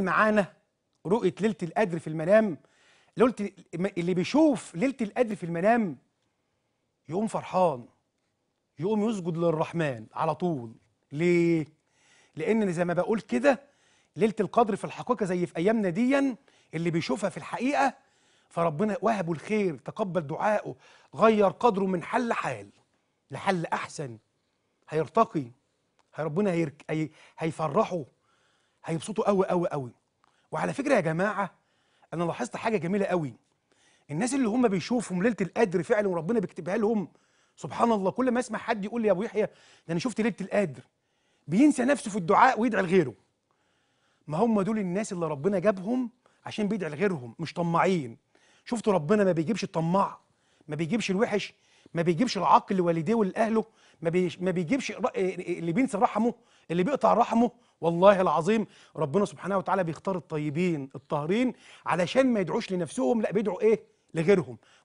معانا رؤيه ليله القدر في المنام اللي, اللي بيشوف ليله القدر في المنام يقوم فرحان يقوم يسجد للرحمن على طول ليه لان زي ما بقول كده ليله القدر في الحقيقه زي في ايامنا ديا اللي بيشوفها في الحقيقه فربنا وهبه الخير تقبل دعائه غير قدره من حال لحال لحل احسن هيرتقي ربنا هيرك... هي... هيفرحه هيبسطوا قوي قوي قوي وعلى فكره يا جماعه انا لاحظت حاجه جميله قوي الناس اللي هم بيشوفوا ليله القدر فعلا وربنا بيكتبها لهم سبحان الله كل ما اسمع حد يقول لي يا ابو يحيى ده انا شفت ليله القدر بينسى نفسه في الدعاء ويدعي لغيره ما هم دول الناس اللي ربنا جابهم عشان بيدعي لغيرهم مش طماعين شفتوا ربنا ما بيجيبش الطماع ما بيجيبش الوحش ما بيجيبش العقل لوالديه ولاهله ما, ما بيجيبش إيه، إيه، اللي بينسى رحمه اللي بيقطع رحمه والله العظيم ربنا سبحانه وتعالى بيختار الطيبين الطاهرين علشان ما يدعوش لنفسهم لا بيدعوا ايه لغيرهم